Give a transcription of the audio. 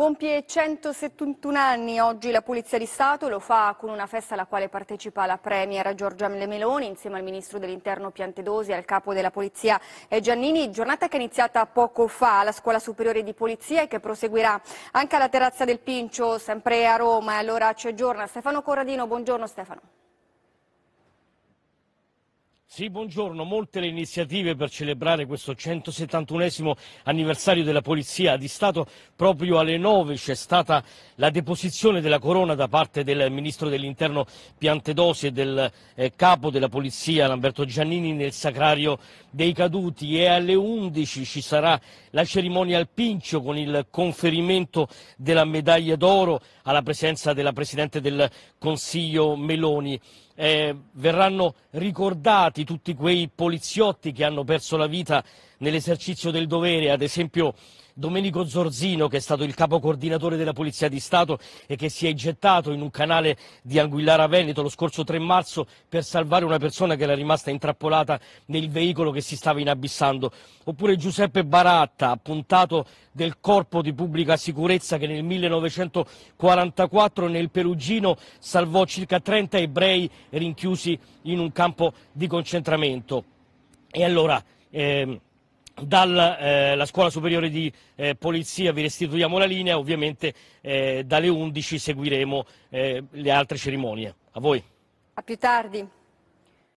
Compie 171 anni oggi la Polizia di Stato, lo fa con una festa alla quale partecipa la Premier Giorgia Meloni insieme al Ministro dell'Interno Piantedosi e al Capo della Polizia eh, Giannini, giornata che è iniziata poco fa alla Scuola Superiore di Polizia e che proseguirà anche alla terrazza del Pincio, sempre a Roma. E allora ci aggiorna Stefano Corradino, buongiorno Stefano. Sì, buongiorno. Molte le iniziative per celebrare questo 171 anniversario della Polizia di Stato. Proprio alle 9 c'è stata la deposizione della corona da parte del Ministro dell'Interno Piantedosi e del eh, Capo della Polizia Lamberto Giannini nel Sacrario dei Caduti e alle 11 ci sarà la cerimonia al Pincio con il conferimento della medaglia d'oro alla presenza della Presidente del Consiglio Meloni eh, verranno ricordati tutti quei poliziotti che hanno perso la vita nell'esercizio del dovere, ad esempio Domenico Zorzino, che è stato il capo coordinatore della Polizia di Stato e che si è gettato in un canale di Anguillara Veneto lo scorso 3 marzo per salvare una persona che era rimasta intrappolata nel veicolo che si stava inabissando. Oppure Giuseppe Baratta, appuntato del corpo di pubblica sicurezza che nel 1944 nel Perugino salvò circa 30 ebrei rinchiusi in un campo di concentramento. E allora, ehm, dalla eh, scuola superiore di eh, polizia vi restituiamo la linea, e ovviamente eh, dalle 11 seguiremo eh, le altre cerimonie. A voi. A più tardi.